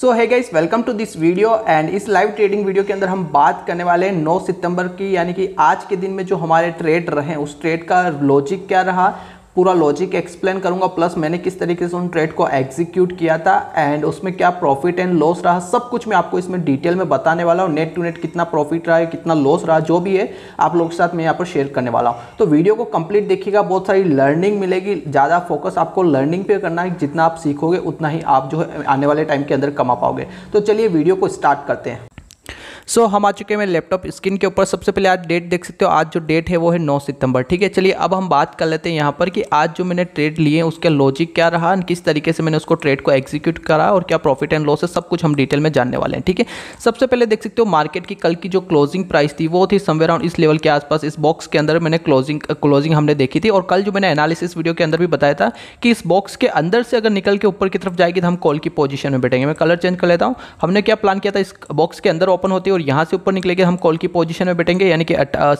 सो है guys welcome to this video and इस live trading video के अंदर हम बात करने वाले हैं 9 सितंबर की यानी कि आज के दिन में जो हमारे ट्रेड रहे उस ट्रेड का लॉजिक क्या रहा पूरा लॉजिक एक्सप्लेन करूंगा प्लस मैंने किस तरीके से उन ट्रेड को एग्जीक्यूट किया था एंड उसमें क्या प्रॉफिट एंड लॉस रहा सब कुछ मैं आपको इसमें डिटेल में बताने वाला हूँ नेट टू नेट कितना प्रॉफिट रहा है कितना लॉस रहा जो भी है आप लोगों के साथ मैं यहाँ पर शेयर करने वाला हूँ तो वीडियो को कंप्लीट देखिएगा बहुत सारी लर्निंग मिलेगी ज़्यादा फोकस आपको लर्निंग पर करना है जितना आप सीखोगे उतना ही आप जो है आने वाले टाइम के अंदर कमा पाओगे तो चलिए वीडियो को स्टार्ट करते हैं सो so, हम आ चुके हैं लैपटॉप स्क्रीन के ऊपर सबसे पहले आज डेट देख सकते हो आज जो डेट है वो है नौ सितंबर ठीक है चलिए अब हम बात कर लेते हैं यहाँ पर कि आज जो मैंने ट्रेड लिए उसका लॉजिक क्या रहा किस तरीके से मैंने उसको ट्रेड को एग्जीक्यूट करा और क्या प्रॉफिट एंड लॉस है सब कुछ हम डिटेल में जानने वाले हैं ठीक है सबसे पहले देख सकते हो मार्केट की कल की जो क्लोजिंग प्राइस थी वो थी समवेयर अराउंड इस लेवल के आसपास इस बॉक्स के अंदर मैंने क्लोजिंग क्लोजिंग हमने देखी थी और कल जो मैंने एनालिसिस वीडियो के अंदर भी बताया था कि इस बॉक्स के अंदर से अगर निकल के ऊपर की तरफ जाएगी तो हम कॉल की पोजीशन में बैठेंगे मैं कलर चेंज कर लेता हूं हमने क्या प्लान किया था इस बॉक्स के अंदर ओपन होती है और यहाँ से ऊपर निकलेंगे हम कॉल की पोजीशन में बैठेंगे यानी कि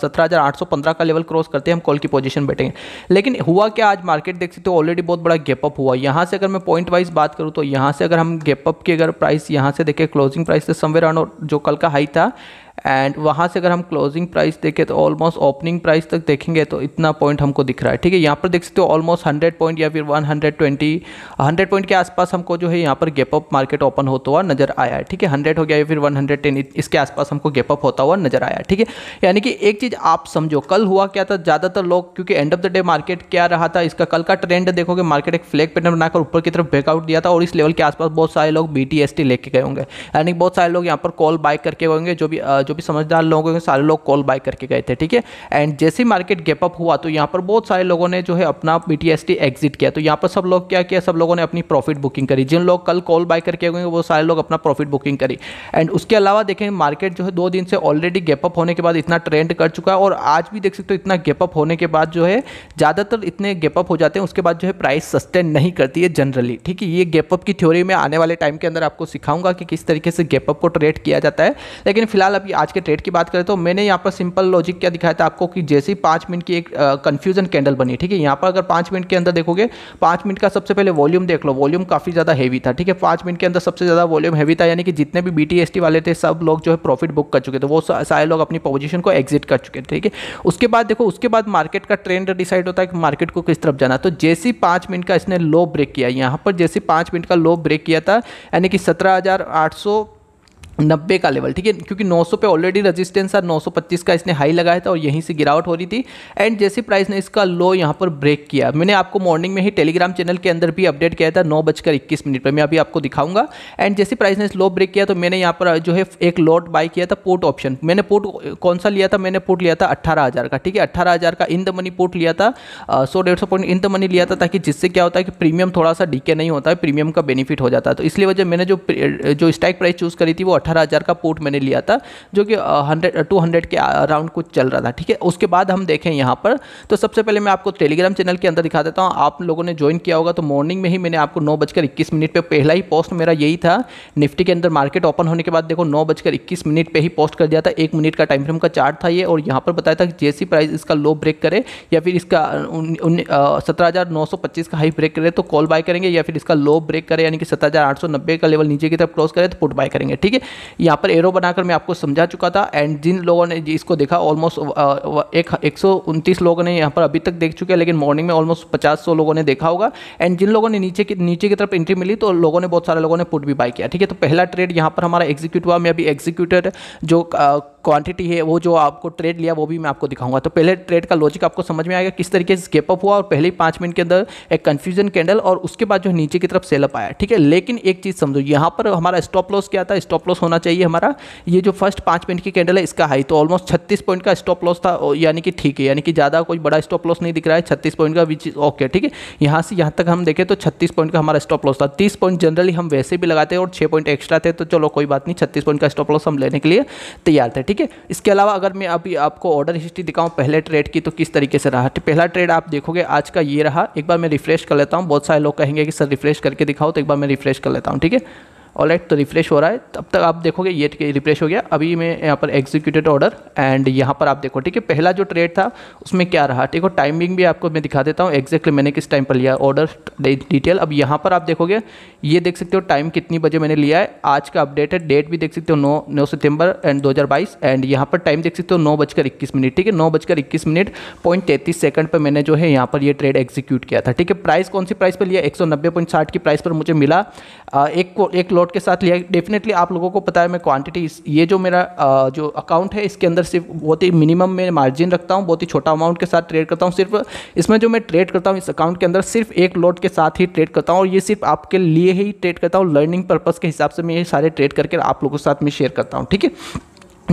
सत्रह का लेवल क्रॉस करते हैं हम कॉल की पोजीशन बैठेंगे लेकिन हुआ क्या आज मार्केट देख सकते हो ऑलरेडी बहुत बड़ा गैप अप हुआ यहाँ से अगर मैं पॉइंट वाइज बात करूँ तो यहाँ से अगर हम गैप अप की अगर प्राइस यहाँ से देखें क्लोजिंग प्राइस से और जो कल का हाई था एंड वहाँ से अगर हम क्लोजिंग प्राइस देखें तो ऑलमोस्ट ओपनिंग प्राइस तक देखेंगे तो इतना पॉइंट हमको दिख रहा है ठीक है यहाँ पर देख सकते हो ऑलमोस्ट हंड्रेड पॉइंट या फिर one hundred twenty hundred point के आसपास हमको जो है यहाँ पर गैप अप मार्केट ओपन होता हुआ नजर आया है ठीक है हंड्रेड हो गया या फिर वन हंड्रेड टेन इसके आसपास हमको गैप अप होता हुआ नजर आया ठीक है यानी कि एक चीज़ आप समझो कल हुआ क्या था ज़्यादातर लोग क्योंकि end of the day market क्या रहा था इसका कल का ट्रेंड देखोगे मार्केट एक फ्लैग पैटर्न बनाकर ऊपर की तरफ ब्रेकआउट दिया था और इस लेवल के आसपास बहुत सारे लोग बी टी एस टी लेके गए होंगे यानी बहुत सारे लोग यहाँ पर कॉल बाय करके होंगे जो भी जो भी समझदार लोग होंगे सारे लोग कॉल बाय करके गए थे ठीक है एंड जैसे ही मार्केट गैप अप हुआ तो यहाँ पर बहुत सारे लोगों ने जो है अपना पी एग्जिट किया तो यहाँ पर सब लोग क्या किया सब लोगों ने अपनी प्रॉफिट बुकिंग करी जिन लोग कल कॉल बाय करके गए वो सारे लोग अपना प्रॉफिट बुकिंग करी एंड उसके अलावा देखें मार्केट जो है दो दिन से ऑलरेडी गैप अप होने के बाद इतना ट्रेंड कर चुका है और आज भी देख सकते हो इतना गैप अप होने के बाद जो है ज़्यादातर इतने गैप अप हो जाते हैं उसके बाद जो है प्राइस सस्टेन नहीं करती है जनरली ठीक है ये गैप अप की थ्योरी में आने वाले टाइम के अंदर आपको सिखाऊंगा कि किस तरीके से गैप अप को ट्रेड किया जाता है लेकिन फिलहाल अब कि आज के ट्रेड की बात करें तो मैंने यहाँ पर सिंपल लॉजिक क्या दिखाया था आपको कि जैसे ही पाँच मिनट की एक कन्फ्यूजन कैंडल बनी ठीक है यहाँ पर अगर पाँच मिनट के अंदर देखोगे पाँच मिनट का सबसे पहले वॉल्यूम देख लो वॉल्यूम काफ़ी ज़्यादा हैवी था ठीक है पाँच मिनट के अंदर सबसे ज़्यादा वॉल्यूम हैवी था यानी कि जितने भी बी वाले थे सब लोग जो है प्रॉफिट बुक कर चुके थे वो सारे लोग अपनी पोजिशन को एग्जिट कर चुके थे ठीक है उसके बाद देखो उसके बाद मार्केट का ट्रेंड डिसाइड होता है कि मार्केट को किस तरफ जाना तो जैसे ही पाँच मिनट का इसने लो ब्रेक किया यहाँ पर जैसे पाँच मिनट का लो ब्रेक किया था यानी कि सत्रह नब्बे का लेवल ठीक है क्योंकि 900 पे ऑलरेडी रेजिस्टेंस था 925 का इसने हाई लगाया था और यहीं से गिरावट हो रही थी एंड जैसे प्राइस ने इसका लो यहाँ पर ब्रेक किया मैंने आपको मॉर्निंग में ही टेलीग्राम चैनल के अंदर भी अपडेट किया था नौ बजकर इक्कीस मिनट पर मैं अभी आपको दिखाऊंगा एंड जैसे प्राइस ने लो ब्रेक किया तो मैंने यहाँ पर जो है एक लॉट बाय किया था पोर्ट ऑप्शन मैंने पोर्ट कौन सा लिया था मैंने पोर्ट लिया था अट्ठारह का ठीक है अट्ठारह का इन द मनी पोर्ट लिया था सौ डेढ़ सौ पॉइंट इन द मनी लिया था ताकि जिससे क्या होता है कि प्रीमियम थोड़ा सा डीके नहीं होता है प्रीमियम का बेनिफिट हो जाता है तो इसलिए वजह मैंने जो जो स्टाइक प्राइस चूज़ करी थी वो अट्ठारह हज़ार का पोर्ट मैंने लिया था जो कि हंड्रेड टू हंड्रेड के अराउंड कुछ चल रहा था ठीक है उसके बाद हम देखें यहाँ पर तो सबसे पहले मैं आपको टेलीग्राम चैनल के अंदर दिखा देता हूँ आप लोगों ने ज्वाइन किया होगा तो मॉर्निंग में ही मैंने आपको नौ बजकर इक्कीस मिनट पर पहला ही पोस्ट मेरा यही था निफ्टी के अंदर मार्केट ओपन होने के बाद देखो नौ बजकर इक्कीस मिनट पर ही पोस्ट कर दिया था एक मिनट का टाइम फ्रेम का चार्ट था ये और यहाँ पर बताया था कि जैसी प्राइस इसका लो ब्रेक करे या फिर इसका सत्रह हज़ार नौ सौ पच्चीस का हाई ब्रेक करे तो कॉल बाय करेंगे या फिर इसका लो ब्रेक करे यानी कि सत्रह हज़ार आठ सौ नब्बे का लेवल नीचे की तरफ क्रॉस करे तो पुट बाय करेंगे ठीक है यहाँ पर एरो बनाकर मैं आपको समझा चुका था एंड जिन लोगों ने इसको देखा ऑलमोस्ट uh, uh, एक एक लोगों ने यहाँ पर अभी तक देख चुके हैं लेकिन मॉर्निंग में ऑलमोस्ट पचास सौ लोगों ने देखा होगा एंड जिन लोगों ने नीचे की नीचे की तरफ एंट्री मिली तो लोगों ने बहुत सारे लोगों ने पुट भी बाई किया ठीक है तो पहला ट्रेड यहाँ पर हमारा एग्जीक्यूट हुआ मैं अभी एग्जीक्यूटेड जो क्वांटिटी uh, है वो जो आपको ट्रेड लिया वो भी मैं आपको दिखाऊंगा तो पहले ट्रेड का लॉजिक आपको समझ में आएगा किस तरीके से गेपअप हुआ और पहले पाँच मिनट के अंदर एक कन्फ्यूजन कैंडल और उसके बाद जो नीचे की तरफ सेलअप आया ठीक है लेकिन एक चीज़ समझो यहाँ पर हमारा स्टॉप लॉस क्या था स्टॉप लॉस होना चाहिए हमारा ये जो फर्स्ट पाँच मिनट की कैंडल है इसका हाई तो ऑलमोस्ट छत्तीस पॉइंट का स्टॉप लॉस था यानी कि ठीक है यानी कि ज़्यादा कोई बड़ा स्टॉप लॉस नहीं दिख रहा है छत्तीस पॉइंट का विच इज़ ओके ठीक है यहाँ से यहाँ तक हम देखें तो छत्तीस पॉइंट का हमारा स्टॉप लॉस था तीस पॉइंट जनरली हम वैसे भी लगाते हैं और छः पॉइंट एक्स्ट्रा थे तो चलो कोई बात नहीं छत्तीस पॉइंट का स्टॉप लॉस हम लेने के लिए तैयार थे ठीक है इसके अलावा अगर मैं अभी आपको ऑर्डर हिस्ट्री दिखाऊँ पहले ट्रेड की तो किस तरीके से रहा पहला ट्रेड आप देखोगे आज का ये रहा एक बार मैं रिफ्रेश कर लेता हूँ बहुत सारे लोग कहेंगे कि सर रिफ्रेश करके दिखाओ तो एक बार मैं रिफ्रेश कर लेता हूँ ठीक है ऑल तो रिफ्रेश हो रहा है तब तक आप देखोगे ये रिफ्रेश हो गया अभी मैं यहाँ पर एग्जीक्यूटेड ऑर्डर एंड यहाँ पर आप देखो ठीक है पहला जो ट्रेड था उसमें क्या रहा ठीक है टाइमिंग भी आपको मैं दिखा देता हूँ एग्जैक्टली मैंने किस टाइम पर लिया ऑर्डर डिटेल अब यहाँ पर आप देखोगे ये देख सकते हो टाइम कितनी बजे मैंने लिया है आज का अपडेट है डेट भी देख सकते हो नौ नौ सितंबर एंड दो एंड यहाँ पर टाइम देख सकते हो नौ बजकर इक्कीस मिनट ठीक है नौ बजकर इक्कीस मिनट पॉइंट तैंतीस सेकंड पर मैंने जो है यहाँ पर ये ट्रेड एग्जीक्यूट किया था ठीक है प्राइस कौन सी प्राइस पर लिया एक की प्राइस पर मुझे मिला एक को एक प्लॉट के साथ लिया डेफिनेटली आप लोगों को पता है मैं क्वांटिटी ये जो मेरा आ, जो अकाउंट है इसके अंदर सिर्फ बहुत ही मिनिमम में मार्जिन रखता हूँ बहुत ही छोटा अमाउंट के साथ ट्रेड करता हूँ सिर्फ इसमें जो मैं ट्रेड करता हूँ इस अकाउंट के अंदर सिर्फ एक लॉट के साथ ही ट्रेड करता हूँ और ये सिर्फ आपके लिए ही ट्रेड करता हूँ लर्निंग पर्पज़ के हिसाब से मैं ये सारे ट्रेड करके आप लोगों के साथ में शेयर करता हूँ ठीक है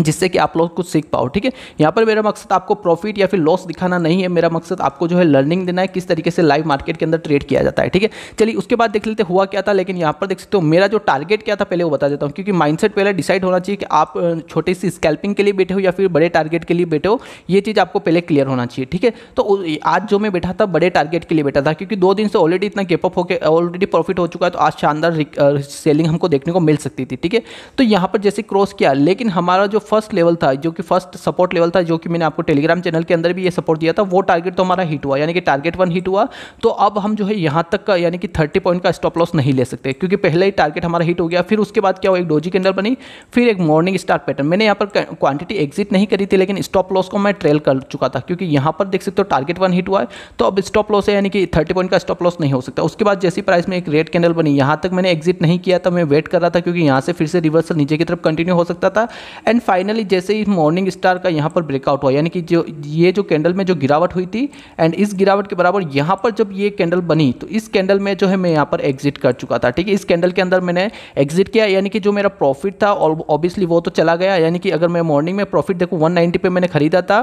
जिससे कि आप लोग कुछ सीख पाओ ठीक है यहाँ पर मेरा मकसद आपको प्रॉफिट या फिर लॉस दिखाना नहीं है मेरा मकसद आपको जो है लर्निंग देना है किस तरीके से लाइव मार्केट के अंदर ट्रेड किया जाता है ठीक है चलिए उसके बाद देख लेते हुआ क्या था लेकिन यहाँ पर देख सकते हो मेरा जो टारगेट क्या था पहले वो बता देता हूँ क्योंकि माइंडसेट पहले डिसाइड होना चाहिए कि आप छोटी सी स्कैल्पिंग के लिए बैठे हो या फिर बड़े टारगेट के लिए बैठे हो ये चीज़ आपको पहले क्लियर होना चाहिए ठीक है तो आज जो मैं बैठा था बड़े टारगेट के लिए बैठा था क्योंकि दो दिन से ऑलरेडी इतना गेपअप होकर ऑलरेडी प्रॉफिट हो चुका है तो आज शानदार सेलिंग हमको देखने को मिल सकती थी ठीक है तो यहाँ पर जैसे क्रॉस किया लेकिन हमारा जो फर्स्ट लेवल था जो कि फर्स्ट सपोर्ट लेवल था जो कि मैंने आपको टेलीग्राम चैनल के अंदर भी ये सपोर्ट दिया था वो टारगेट तो हमारा हिट हुआ यानी कि टारगेट वन हिट हुआ तो अब हम जो है यहाँ तक का यानी कि थर्टी पॉइंट का स्टॉप लॉस नहीं ले सकते क्योंकि पहले ही टारगेट हमारा हिट हो गया फिर उसके बाद क्या हुआ एक डोजी कैंडल बनी फिर एक मॉर्निंग स्टार पैटर्न मैंने यहाँ पर क्वांटिटी एग्जिट नहीं करी थी लेकिन स्टॉप लॉस को मैं ट्रेल कर चुका था क्योंकि यहाँ पर देख सकते हो टारगेट वन हिट हुआ है तो अब स्टॉप लॉस है यानी कि थर्टी पॉइंट का स्टॉप लॉस नहीं हो सकता उसके बाद जैसी प्राइस में एक रेड कैंडल बनी यहाँ तक मैंने एग्जिट नहीं किया था मैं वेट कर रहा था क्योंकि यहाँ से फिर से रिवर्सल नीचे की तरफ कंटिन्यू हो सकता था एंड फाइनली जैसे ही मॉर्निंग स्टार का यहाँ पर ब्रेकआउट हुआ यानी कि जो ये जो कैंडल में जो गिरावट हुई थी एंड इस गिरावट के बराबर यहाँ पर जब ये कैंडल बनी तो इस कैंडल में जो है मैं यहाँ पर एग्जिट कर चुका था ठीक है इस कैंडल के अंदर मैंने एग्जिट किया यानी कि जो मेरा प्रॉफिट था और ऑब्वियसली वो तो चला गया यानी कि अगर मैं मॉर्निंग में प्रॉफिट देखो वन नाइन्टी मैंने खरीदा था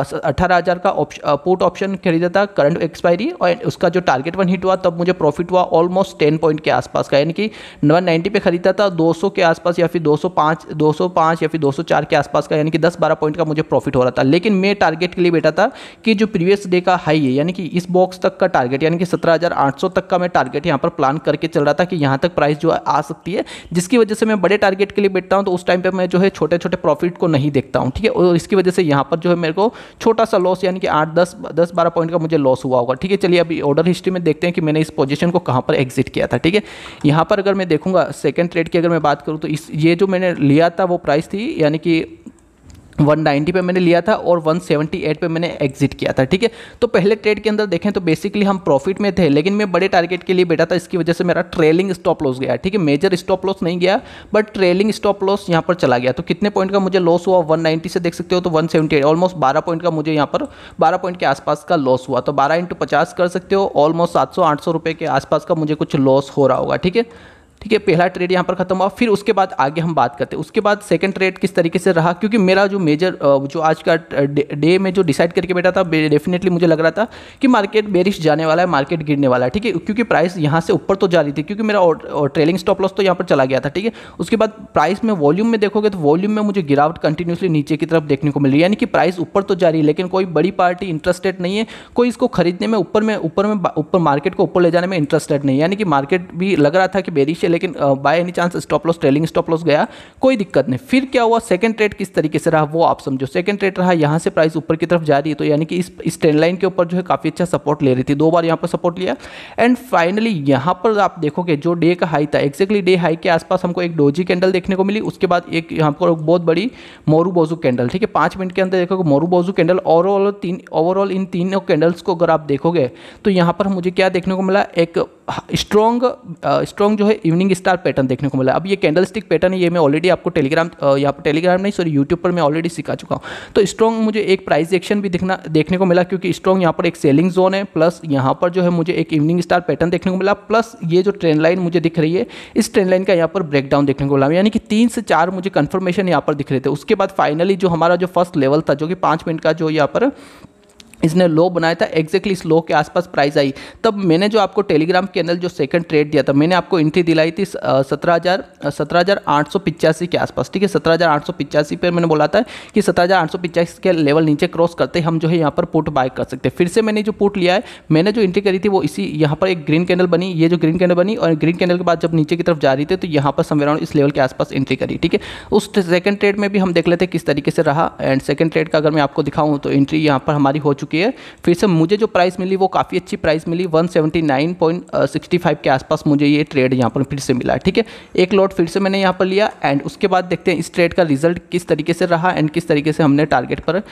अठारह हज़ार का पोर्ट ऑप्शन खरीदा था करंट एक्सपायरी और उसका जो टारगेट वन हिट हुआ तब मुझे प्रॉफिट हुआ ऑलमोस्ट टेन पॉइंट के आसपास का यानी कि वन नाइन्टी पे खरीदा था दो के आसपास या फिर दो 205 या फिर 200 204 के आसपास का यानी कि 10-12 पॉइंट का मुझे प्रॉफिट हो रहा था लेकिन मैं टारगेट के लिए बैठा था कि जो प्रीवियस डे का हाई है यानी कि इस बॉक्स तक का टारगेट यानी कि 17,800 तक का मैं टारगेट यहाँ पर प्लान करके चल रहा था कि यहाँ तक प्राइस जो आ सकती है जिसकी वजह से मैं बड़े टारगेट के लिए बैठता हूँ तो उस टाइम पर मैं जो है छोटे छोटे प्रॉफिट को नहीं देखता हूँ ठीक है और इसकी वजह से यहाँ पर जो है मेरे को छोटा सा लॉस यानी कि आठ दस दस बारह पॉइंट का मुझे लॉस हुआ होगा ठीक है चलिए अभी ऑर्डर हिस्ट्री में देखते हैं कि मैंने इस पोजिशन को कहाँ पर एग्जिट किया था ठीक है यहाँ पर अगर मैं देखूंगा सेकेंड ट्रेड की अगर मैं बात करूँ तो इस ये जो मैंने लिया था वो प्राइस थी यानी कि 190 पे मैंने लिया था और 178 पे मैंने एग्जिट किया था ठीक है तो पहले ट्रेड के अंदर देखें तो बेसिकली हम प्रॉफिट में थे लेकिन मैं बड़े टारगेट के लिए बैठा था इसकी वजह से मेरा ट्रेलिंग स्टॉप लॉस गया ठीक है मेजर स्टॉप लॉस नहीं गया बट ट्रेलिंग स्टॉप लॉस यहाँ पर चला गया तो कितने पॉइंट का मुझे लॉस हुआ वन से देख सकते हो तो वन ऑलमोस्ट बारह पॉइंट का मुझे यहाँ पर बारह पॉइंट के आसपास का लॉस हुआ तो बारह इंटू कर सकते हो ऑलमोस्ट सात सौ के आसपास का मुझे कुछ लॉस हो रहा होगा ठीक है ठीक है पहला ट्रेड यहाँ पर खत्म हुआ फिर उसके बाद आगे हम बात करते हैं उसके बाद सेकंड ट्रेड किस तरीके से रहा क्योंकि मेरा जो मेजर जो आज का डे में जो डिसाइड करके बैठा था डेफिनेटली मुझे लग रहा था कि मार्केट बेरिश जाने वाला है मार्केट गिरने वाला है ठीक है क्योंकि प्राइस यहाँ से ऊपर तो जा रही थी क्योंकि मेरा ट्रेलिंग स्टॉप लॉस तो यहाँ पर चला गया था ठीक है उसके बाद प्राइस में वॉल्यूम में देखोगे तो वॉल्यूम में मुझे गिरावट कंटिन्यूसली नीचे की तरफ देखने को मिल रही है यानी कि प्राइस ऊपर तो जा रही है लेकिन कोई बड़ी पार्टी इंटरेस्टेड नहीं है कोई इसको खरीदने में ऊपर में ऊपर में ऊपर मार्केट को ऊपर ले जाने में इंटरेस्टेड नहीं है यानी कि मार्केट भी लग रहा था कि बेरिश है लेकिन by any chance stop loss trailing stop loss गया कोई दिक्कत नहीं फिर क्या हुआ सेकंड ट्रेड किस तरीके से रहा वो आप समझो सेकंड ट्रेड रहा यहाँ से प्राइस ऊपर की तरफ जा रही है तो यानी कि इस इस ट्रेंड लाइन के ऊपर जो है काफ़ी अच्छा सपोर्ट ले रही थी दो बार यहाँ पर सपोर्ट लिया एंड फाइनली यहाँ पर आप देखोगे जो डे का हाई था एक्जैक्टली डे हाई के आसपास हमको एक डोजी कैंडल देखने को मिली उसके बाद एक यहाँ पर बहुत बड़ी मोरू बोजू कैंडल ठीक है पाँच मिनट के अंदर देखोगे मोरू बोजू कैंडल ओवरऑल तीन ओवरऑल इन तीनों कैंडल्स को अगर आप देखोगे तो यहाँ पर मुझे क्या देखने को मिला एक स्ट्रॉन्ग स्ट्रॉन्ग uh, जो है इवनिंग स्टार पैटर्न देखने को मिला अब ये कैंडल स्टिक पैटर्न है ये मैं ऑलरेडी आपको टेलीग्राम uh, यहाँ पर टेलीग्राम नहीं सॉरी यूट्यूब पर मैं ऑलरेडी सिखा चुका हूँ तो स्ट्रॉन्ग मुझे एक प्राइस एक्शन भी दिखना देखने को मिला क्योंकि स्ट्रॉन्ग यहाँ पर एक सेलिंग जोन है प्लस यहाँ पर जो है मुझे एक इवनिंग स्टार पैटर्न देखने को मिला प्लस ये जो ट्रेंड लाइन मुझे दिख रही है इस ट्रेंड लाइन का यहाँ पर ब्रेकडाउन देखने को मिला यानी कि तीन से चार मुझे कन्फर्मेशन यहाँ पर दिख रहे थे उसके बाद फाइनली जो हमारा जो फर्स्ट लेवल था जो कि पाँच मिनट का जो यहाँ पर इसने लो बनाया था एक्जैक्टली इस लो के आसपास प्राइस आई तब मैंने जो आपको टेलीग्राम के अंदर जो सेकंड ट्रेड दिया था मैंने आपको एंट्री दिलाई थी सत्रह हज़ार सत्रह हज़ार आठ सौ पिचासी के आसपास ठीक है सत्रह हज़ार आठ सौ पिचासी पर मैंने बोला था कि सत्रह हज़ार आठ सौ पिचासी के लेवल नीचे क्रॉस करते हम जो है यहाँ पर पुट बाय कर सकते फिर से मैंने जो पुट लिया है मैंने जो एंट्री करी थी वो इसी यहाँ पर एक ग्रीन कैंडल बनी ये जो ग्रीन कैंडल बनी और ग्रीन कैंडल के बाद जब नीचे की तरफ जा रही थी तो यहाँ पर समवेयर इस लेवल के आसपास एंट्री करी ठीक है उस सेकंड ट्रेड में भी हम देख लेते किस तरीके से रहा एंड सेकंड ट्रेड का अगर मैं आपको दिखाऊँ तो एंट्री यहाँ पर हमारी हो चुकी चुकी है फिर से मुझे जो प्राइस मिली वो काफ़ी अच्छी प्राइस मिली 179.65 के आसपास मुझे ये ट्रेड यहाँ पर फिर से मिला ठीक है एक लॉट फिर से मैंने यहाँ पर लिया एंड उसके बाद देखते हैं इस ट्रेड का रिजल्ट किस तरीके से रहा एंड किस तरीके से हमने टारगेट पर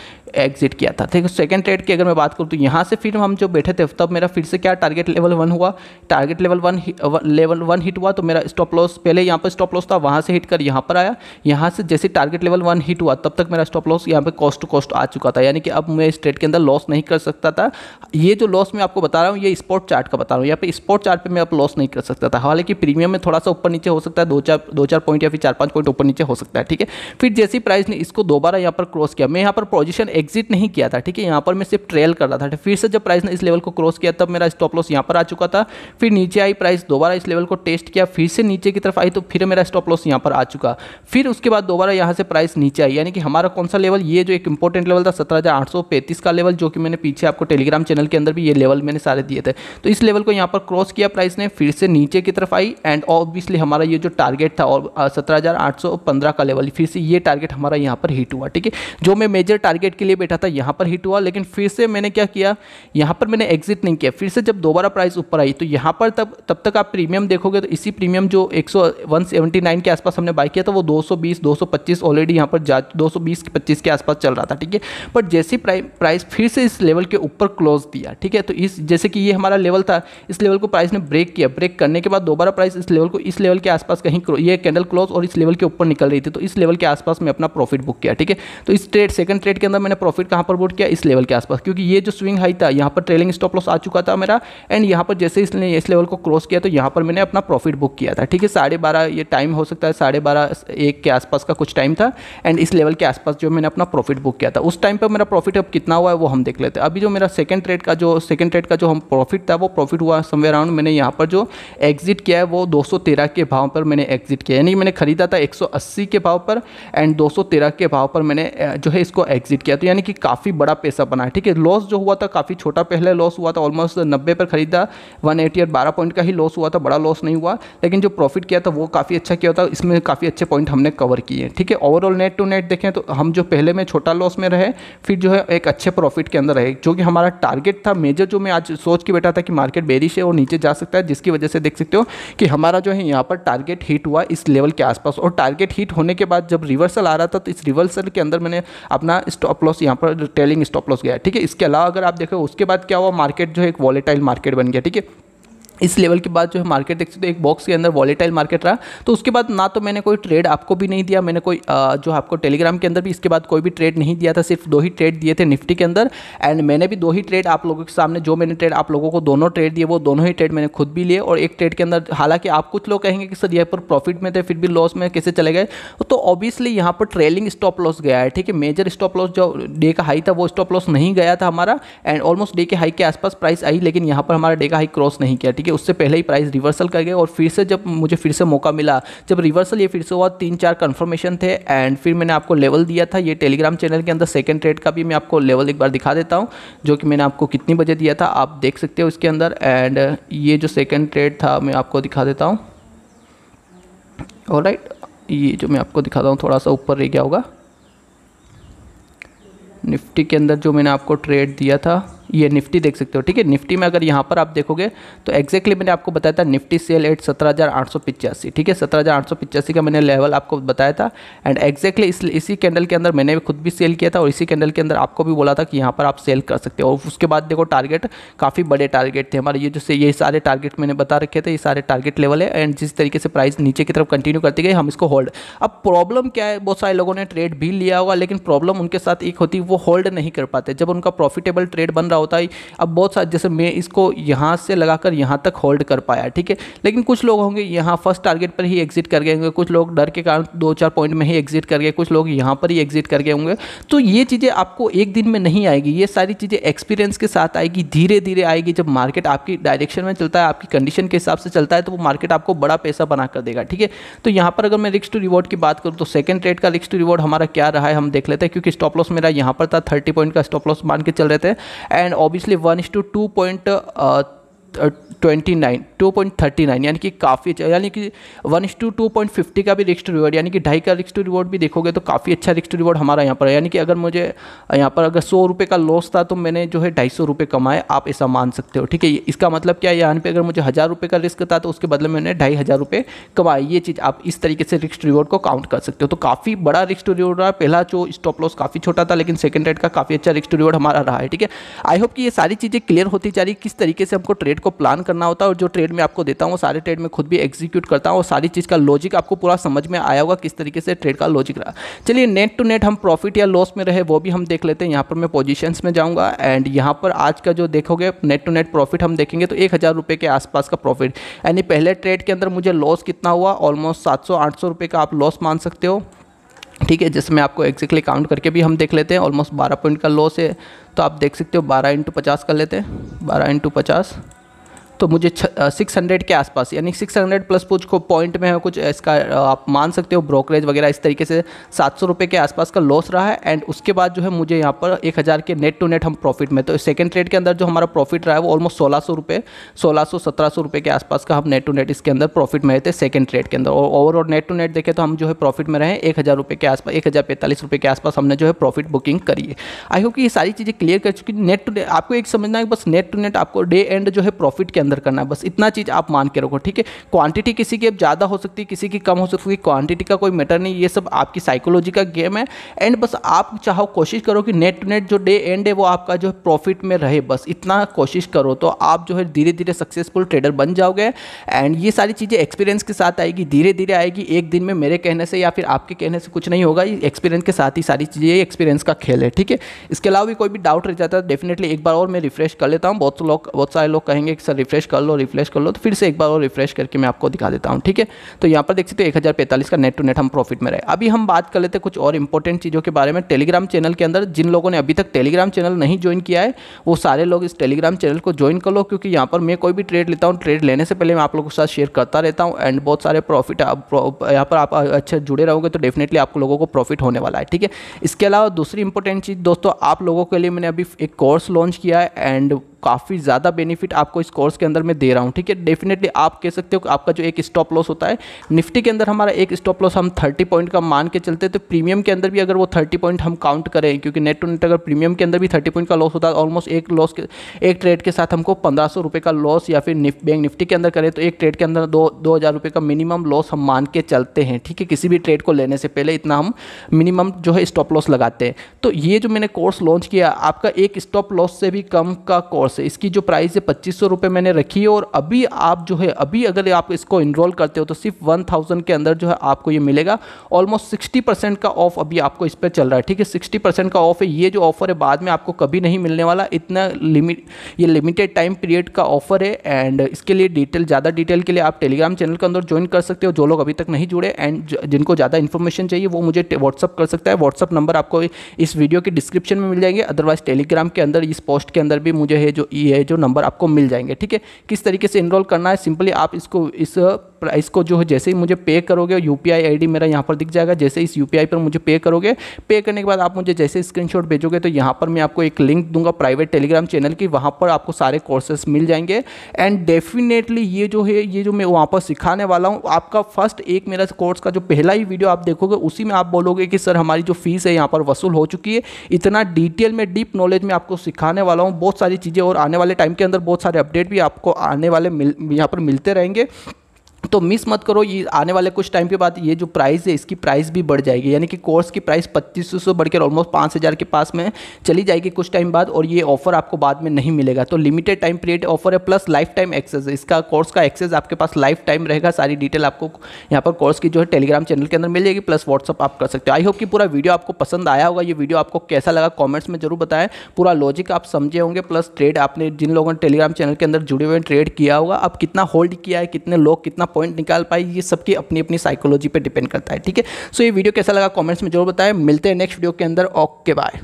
एग्जिट किया था ठीक है सेकेंड ट्रेड की अगर मैं बात करूँ तो यहाँ से फिर हम जो बैठे थे तब मेरा फिर से क्या टारगेट लेवल वन हुआ target level one level one hit हुआ तो मेरा स्टॉप लॉस पहले यहाँ पर स्टॉप लॉस था वहाँ से हिट कर यहाँ पर आया यहाँ से जैसे टारगेट लेवल वन हिट हुआ तब तक मेरा स्टॉप लॉस यहाँ पर कॉस्ट टू कॉस्ट आ चुका था यानी कि अब मैं इस ट्रेड के अंदर लॉस नहीं कर सकता था ये जो लॉस मैं आपको बता रहा हूँ ये स्पॉट चार्ट का बता रहा हूँ यहाँ पे स्पॉट चार्ट पे मैं आप लॉस नहीं कर सकता था हालांकि प्रीमियम में थोड़ा सा ऊपर नीचे हो सकता है दो चार दो चार पॉइंट या फिर चार पाँच पॉइंट ऊपर नीचे हो सकता है ठीक है फिर जैसी प्राइस ने इसको दोबारा यहाँ पर क्रॉस किया मैं यहाँ पर पोजिशन एग्जिट नहीं किया था ठीक है यहाँ पर मैं सिर्फ ट्रेल कर रहा था फिर से जब प्राइस ने इस लेवल को क्रॉस किया तब मेरा स्टॉप लॉस यहाँ पर आ चुका था फिर नीचे आई प्राइस दोबारा इस लेवल को टेस्ट किया फिर से नीचे की तरफ आई तो फिर मेरा स्टॉप लॉस यहाँ पर आ चुका फिर उसके बाद दोबारा यहाँ से प्राइस नीचे आई यानी कि हमारा कौन सा लेवल ये जो एक इंपॉर्टेंट लेवल था सत्रह का लेवल जो कि क्योंकि मैंने पीछे आपको टेलीग्राम चैनल के अंदर भी ये लेवल मैंने सारे दिए थे तो इस लेवल को यहाँ पर क्रॉस किया प्राइस ने फिर से नीचे की तरफ आई एंड ऑब्वियसली हमारा ये जो टारगेट था और सत्रह का लेवल फिर से ये टारगेट हमारा यहाँ पर हिट हुआ ठीक है जो मैं मेजर टारगेट के लिए बैठा था यहाँ पर हिट हुआ लेकिन फिर से मैंने क्या किया यहाँ पर मैंने एग्जिट नहीं किया फिर से जब दोबारा प्राइस ऊपर आई तो यहाँ पर तब तब तक आप प्रीमियम देखोगे तो इसी प्रीमियम जो एक के आसपास हमने बाई किया था वो 220 225 ऑलरेडी यहाँ पर जा 220 25 के आसपास चल रहा था ठीक है बट जैसे प्राइस फिर से इस लेवल के ऊपर क्लोज दिया ठीक है तो इस जैसे कि ये हमारा लेवल था इस लेवल को प्राइस ने ब्रेक किया ब्रेक करने के बाद दोबारा प्राइस इस लेवल को इस लेवल के आसपास कहीं ये कैंडल क्लोज और इस लेवल के ऊपर निकल रही थी तो इस लेवल के आसपास में अपना प्रॉफिट बुक किया ठीक है तो इस ट्रेड सेकंड ट्रेड के अंदर मैंने प्रॉफिट कहाँ पर बुक किया इस लेवल के आसपास क्योंकि ये जो स्विंग हाई था यहाँ पर ट्रेलिंग स्टॉप लॉस आ चुका था मेरा एंड यहाँ पर जैसे इसने इस लेवल को क्रॉस किया तो यहाँ पर मैंने अपना प्रॉफिट बुक किया था ठीक है साढ़े बारह ये टाइम हो सकता है साढ़े बारह एक के आसपास का कुछ टाइम था एंड इस लेवल के आसपास जो मैंने अपना प्रॉफिट बुक किया था उस टाइम पर मेरा प्रॉफिट अब कितना हुआ है वो हम देख लेते हैं अभी जो मेरा सेकंड ट्रेड का जो सेकंड ट्रेड का जो हम प्रॉफिट था वो प्रॉफिट हुआ समवे अराउंड मैंने यहाँ पर जो एग्जिट किया है वो 213 के भाव पर मैंने एग्जिट किया यानी मैंने खरीदा था 180 के भाव पर एंड 213 के भाव पर मैंने जो है इसको एग्जिट किया तो यानी कि काफ़ी बड़ा पैसा बना है ठीक है लॉस जो हुआ था काफ़ी छोटा पहले लॉस हुआ था ऑलमोस्ट नब्बे पर खरीदा वन एटी बारह पॉइंट का ही लॉस हुआ था बड़ा लॉस नहीं हुआ लेकिन जो प्रॉफिट किया था वो काफ़ी अच्छा किया था इसमें काफ़ी अच्छे पॉइंट हमने कवर किए ठीक है ओवरऑल नेट टू नेट देखें तो हम जो पहले में छोटा लॉस में रहे फिर जो है एक अच्छे प्रॉफिट के के अंदर रहे जो कि हमारा टारगेट था मेजर जो मैं आज सोच के बैठा था कि मार्केट बेरिश है और नीचे जा सकता है जिसकी वजह से देख सकते हो कि हमारा जो है यहाँ पर टारगेट हिट हुआ इस लेवल के आसपास और टारगेट हिट होने के बाद जब रिवर्सल आ रहा था तो इस रिवर्सल के अंदर मैंने अपना स्टॉप लॉस यहाँ पर टेलिंग स्टॉप लॉस गया ठीक है इसके अलावा अगर आप देखो उसके बाद क्या हुआ मार्केट जो है एक वॉलेटाइल मार्केट बन गया ठीक है इस लेवल के बाद जो है मार्केट देख सकते हो तो एक बॉक्स के अंदर वॉलेटाइल मार्केट रहा तो उसके बाद ना तो मैंने कोई ट्रेड आपको भी नहीं दिया मैंने कोई जो आपको टेलीग्राम के अंदर भी इसके बाद कोई भी ट्रेड नहीं दिया था सिर्फ दो ही ट्रेड दिए थे निफ्टी के अंदर एंड मैंने भी दो ही ट्रेड आप लोगों के सामने जो मैंने ट्रेड आप लोगों को दोनों ट्रेड दिए वो दोनों ही ट्रेड मैंने खुद भी लिए और एक ट्रेड के अंदर हालांकि आप कुछ लोग कहेंगे कि सर यहाँ पर प्रॉफिट में थे फिर भी लॉस में कैसे चले गए तो ऑब्वियसली यहाँ पर ट्रेलिंग स्टॉप लॉस गया है ठीक है मेजर स्टॉप लॉस जो डे का हाई था वो स्टॉप लॉस नहीं गया था हमारा एंड ऑलमोस्ट डे के हाई के आसपास प्राइस आई लेकिन यहाँ पर हमारा डे का हाई क्रॉस नहीं किया ठीक है ठीक उससे पहले ही प्राइस रिवर्सल कर गए और फिर से जब मुझे फिर से मौका मिला जब रिवर्सल ये फिर से हुआ तीन चार कन्फर्मेशन थे एंड फिर मैंने आपको लेवल दिया था ये टेलीग्राम चैनल के अंदर सेकेंड ट्रेड का भी मैं आपको लेवल एक बार दिखा देता हूँ जो कि मैंने आपको कितनी बजे दिया था आप देख सकते हो इसके अंदर एंड ये जो सेकेंड ट्रेड था मैं आपको दिखा देता हूँ और राइट ये जो मैं आपको दिखाता हूँ थोड़ा सा ऊपर रह गया होगा निफ्टी के अंदर जो मैंने आपको ट्रेड दिया था ये निफ्टी देख सकते हो ठीक है निफ्टी में अगर यहाँ पर आप देखोगे तो एक्जैक्टली मैंने आपको बताया था निफ्टी सेल एट सत्रह हज़ार आठ सौ पिचासी ठीक है सत्रह हज़ार आठ सौ पिचासी का मैंने लेवल आपको बताया था एंड एक्जैक्टली इस इसी कैंडल के अंदर मैंने भी खुद भी सेल किया था और इसी कैंडल के अंदर आपको भी बोला था कि यहाँ पर आप सेल कर सकते हो और उसके बाद देखो टारगेट काफ़ी बड़े टारगेट थे हमारे ये जो ये सारे टारगेट मैंने बता रखे थे ये सारे टारगेट लेवल है एंड जिस तरीके से प्राइस नीचे की तरफ कंटिन्यू करती गई हम इसको होल्ड अब प्रॉब्लम क्या है बहुत सारे लोगों ने ट्रेड भी लिया होगा लेकिन प्रॉब्लम उनके साथ एक होती वो होल्ड नहीं कर पाते जब उनका प्रॉफिटेबल ट्रेड बन रहा होता है अब बहुत सारे जैसे मैं इसको यहाँ से लगाकर यहाँ तक होल्ड कर पाया ठीक है लेकिन कुछ लोग होंगे यहाँ फर्स्ट टारगेट पर ही एग्जिट कर गए होंगे कुछ लोग डर के कारण दो चार पॉइंट में ही एग्जिट कर गए कुछ लोग यहाँ पर ही एग्जिट कर गए होंगे तो ये चीज़ें आपको एक दिन में नहीं आएगी ये सारी चीज़ें एक्सपीरियंस के साथ आएगी धीरे धीरे आएगी जब मार्केट आपकी डायरेक्शन में चलता है आपकी कंडीशन के हिसाब से चलता है तो वो मार्केट आपको बड़ा पैसा बना कर देगा ठीक है तो यहाँ पर अगर मैं रिक्स टू रिवॉर्ड की बात करूँ तो सेकंड ट्रेड का रिक्स टू रिवॉर्ड हमारा क्या रहा है हम देख लेते हैं क्योंकि स्टॉप लॉस मेरा यहाँ पर था थर्टी पॉइंट का स्टॉप लॉस मान के चल रहे थे and and obviously 1 is to 2.3 twenty nine two point thirty nine यानी कि काफ़ी अच्छा यानी कि वन इस टू टू पॉइंट फिफ्टी का भी रिक्स टू रिवॉर्ड यानी कि ढाई का रिक्स टू रिवॉर्ड भी देखोगे तो काफ़ी अच्छा रिक्स टू रिवॉर्ड हमारा यहाँ पर है यानी कि अगर मुझे यहाँ पर अगर सौ रुपये का लॉस था तो मैंने जो है ढाई सौ रुपये कमाए आप ऐसा मान सकते हो ठीक है इसका मतलब क्या है यहाँ पर अगर मुझे हज़ार रुपये का रिस्क था तो उसके बदले मैंने ढाई हज़ार रुपये कमाए ये चीज़ आप इस तरीके से रिक्स टू रिवॉर्ड को काउंट कर सकते हो तो काफ़ी बड़ा रिक्स टू रिवॉर्ड रहा पहला जो स्टॉप लॉस काफ़ी छोटा था लेकिन सेकंड रेड का काफ़ी अच्छा रिक्स टू रिवॉर्ड हमारा रहा है ठीक है आई होप कि ये सारी चीज़ें क्लियर होती जा रही किस तरीके से हमको ट्रेड ट्रेड को प्लान करना होता है और जो ट्रेड मैं आपको देता हूँ सारे ट्रेड में खुद भी एग्जीक्यूट करता हूँ और सारी चीज़ का लॉजिक आपको पूरा समझ में आया होगा किस तरीके से ट्रेड का लॉजिक रहा चलिए नेट टू नेट हम प्रॉफिट या लॉस में रहे वो भी हम देख लेते हैं यहाँ पर मैं पोजिशन में जाऊँगा एंड यहाँ पर आज का जो देखोगे नेट टू नेट प्रॉफिट हम देखेंगे तो एक हज़ार रुपये के आसपास का प्रॉफिट यानी पहले ट्रेड के अंदर मुझे लॉस कितना हुआ ऑलमोस्ट सात सौ आठ सौ रुपये का आप लॉस मान सकते हो ठीक है जिसमें आपको एक्जैक्टली काउंट करके भी हम देख लेते हैं ऑलमोस्ट बारह पॉइंट का लॉस है तो आप देख सकते हो बारह इंटू पचास कर लेते हैं बारह इंटू पचास तो मुझे सिक्स हंड्रेड के आसपास यानी सिक्स हंड्रेड प्लस कुछ को पॉइंट में है कुछ इसका आप मान सकते हो ब्रोकरेज वगैरह इस तरीके से सात सौ रुपये के आसपास का लॉस रहा है एंड उसके बाद जो है मुझे यहाँ पर एक हज़ार के नेट टू नेट हम प्रॉफिट में तो सेकंड ट्रेड के अंदर जो हमारा प्रॉफिट रहा है वो ऑलमोस्ट सोलह सौ रुपये सोलह सौ सत्रह सौ रुपये के आसपास का हम नेट टू नेट इसके अंदर प्रॉफिट में रहते सेकेंड ट्रेड के अंदर और ओवरऑल नेट टू नेट देखें तो हम जो है प्रॉफिट में रहे एक हज़ार रुपये के आसपास एक हज़ार पैंतालीस रुपये के आसपास हमने जो है प्रॉफिट बुकिंग करी है आई होप कि ये सारी चीज़ें क्लियर कर चुकी नेट टू नेट आपको एक समझना है बस नेट टू नेट आपको डे एंड जो है प्रॉफिट के अंदर अंदर करना है बस इतना चीज़ आप मान के रखो ठीक है क्वांटिटी किसी की अब ज़्यादा हो सकती है किसी की कम हो सकती है क्वांटिटी का कोई मैटर नहीं ये सब आपकी साइकोलॉजी का गेम है एंड बस आप चाहो कोशिश करो कि नेट टू नेट जो डे एंड है वो आपका जो है प्रॉफिट में रहे बस इतना कोशिश करो तो आप जो है धीरे धीरे सक्सेसफुल ट्रेडर बन जाओगे एंड ये सारी चीज़ें एक्सपीरियंस के साथ आएगी धीरे धीरे आएगी एक दिन में मेरे कहने से या फिर आपके कहने से कुछ नहीं होगा एक्सपीरियंस के साथ ही सारी चीज़ें एक्सपीरियंस का खेल है ठीक है इसके अलावा भी कोई भी डाउट रह जाता है डेफिनेटली एक बार और मैं रिफ्रेश कर लेता हूँ बहुत लोग बहुत सारे लोग कहेंगे कि सर रिफ्रेश रिफ्रेश कर लो रिफ्रेश कर लो तो फिर से एक बार और रिफ्रेश करके मैं आपको दिखा देता हूँ ठीक है तो यहाँ पर देख सकते हो एक हज़ार का नेट टू नेट हम प्रॉफिट में रहे अभी हम बात कर लेते कुछ और इंपॉर्टेंट चीज़ों के बारे में टेलीग्राम चैनल के अंदर जिन लोगों ने अभी तक टेलीग्राम चैनल नहीं ज्वाइन किया है वो सारे लोग इस टेलीग्राम चैनल को ज्वाइन कर लो क्योंकि यहाँ पर मैं कोई भी ट्रेड लेता हूँ ट्रेड लेने से पहले मैं आप लोगों के साथ शेयर करता रहता हूँ एंड बहुत सारे प्रॉफिट यहाँ पर आप अच्छे जुड़े रहोगे तो डेफिनेटली आप लोगों को प्रॉफिट होने वाला है ठीक है इसके अलावा दूसरी इंपॉर्टेंट चीज़ दोस्तों आप लोगों के लिए मैंने अभी एक कोर्स लॉन्च किया है एंड काफ़ी ज़्यादा बेनिफिट आपको इस कोर्स के अंदर मैं दे रहा हूँ ठीक है डेफिनेटली आप कह सकते हो कि आपका जो एक स्टॉप लॉस होता है निफ्टी के अंदर हमारा एक स्टॉप लॉस हम थर्टी पॉइंट का मान के चलते तो प्रीमियम के अंदर भी अगर वो थर्टी पॉइंट हम काउंट करें क्योंकि नेट टू नेट अगर प्रीमियम के अंदर भी थर्टी पॉइंट का लॉस होता है ऑलमोस्ट एक लॉस के एक ट्रेड के साथ हमको पंद्रह सौ रुपये का लॉस या फिर निफ, बैंक निफ्टी के अंदर करें तो एक ट्रेड के अंदर दो दो हज़ार रुपये का मिनिमम लॉस हम मान के चलते हैं ठीक है किसी भी ट्रेड को लेने से पहले इतना हम मिनिमम जो है स्टॉप लॉस लगाते हैं तो ये जो मैंने कोर्स लॉन्च किया आपका एक स्टॉप लॉस से भी कम का कोर्स कोर्स है इसकी जो प्राइस है पच्चीस सौ मैंने रखी है और अभी आप जो है अभी अगर आप इसको इनरोल करते हो तो सिर्फ वन थाउजेंड के अंदर जो है आपको ये मिलेगा ऑलमोस्ट सिक्सटी परसेंट का ऑफ अभी आपको इस पर चल रहा है ठीक है सिक्सटी परसेंट का ऑफ है ये जो ऑफर है बाद में आपको कभी नहीं मिलने वाला इतना लिमिट ये लिमिटेड टाइम पीरियड का ऑफर है एंड इसके लिए डिटेल ज़्यादा डिटेल के लिए आप टेलीग्राम चैनल के अंदर ज्वाइन कर सकते हो जो लोग अभी तक नहीं जुड़े एंड जिनको ज़्यादा इन्फॉर्मेशन चाहिए वो मुझे व्हाट्सअप कर सकता है व्हाट्सअप नंबर आपको इस वीडियो के डिस्क्रिप्शन में मिल जाएंगे अदरवाइज टेलीग्राम के अंदर इस पोस्ट के अंदर भी मुझे है जो ये जो नंबर आपको मिल जाएंगे ठीक है किस तरीके से इनरोल करना है सिंपली आप इसको इस प्राइस को जो है जैसे ही मुझे पे करोगे यू पी आई मेरा यहाँ पर दिख जाएगा जैसे इस यू पर मुझे पे करोगे पे करने के बाद आप मुझे जैसे स्क्रीन भेजोगे तो यहाँ पर मैं आपको एक लिंक दूंगा प्राइवेट टेलीग्राम चैनल की वहाँ पर आपको सारे कोर्सेस मिल जाएंगे एंड डेफिनेटली ये जो है ये जो मैं वहाँ पर सिखाने वाला हूँ आपका फर्स्ट एक मेरा कोर्स का जो पहला ही वीडियो आप देखोगे उसी में आप बोलोगे कि सर हमारी जो फीस है यहाँ पर वसूल हो चुकी है इतना डिटेल में डीप नॉलेज में आपको सिखाने वाला हूँ बहुत सारी चीज़ें और आने वाले टाइम के अंदर बहुत सारे अपडेट भी आपको आने वाले मिल यहाँ पर मिलते रहेंगे तो मिस मत करो ये आने वाले कुछ टाइम के बाद ये जो प्राइस है इसकी प्राइस भी बढ़ जाएगी यानी कि कोर्स की प्राइस पच्चीस सौ बढ़कर ऑलमोस्ट पाँच हज़ार के पास में चली जाएगी कुछ टाइम बाद और ये ऑफर आपको बाद में नहीं मिलेगा तो लिमिटेड टाइम पीरियड ऑफर है प्लस लाइफ टाइम एक्सेस इसका कोर्स का एक्सेस आपके पास लाइफ टाइम रहेगा सारी डिटेल आपको यहाँ पर कोर्स की जो है टेलीग्राम चैनल के अंदर मिल जाएगी प्लस व्हाट्सअप आप कर सकते हो आई होप कि पूरा वीडियो आपको पसंद आया होगा ये वीडियो आपको कैसा लगा कॉमेंट्स में जरूर बताएं पूरा लॉजिक आप समझे होंगे प्लस ट्रेड आपने जिन लोगों ने टेलीग्राम चैनल के अंदर जुड़े हुए ट्रेड किया होगा आप कितना होल्ड किया है कितने लोग कितना पॉइंट निकाल पाए ये सबकी अपनी अपनी साइकोलॉजी पर डिपेंड करता है ठीक है सो ये वीडियो कैसा लगा कॉमेंट्स में जरूर बताएं मिलते हैं नेक्स्ट वीडियो के अंदर ओके बाय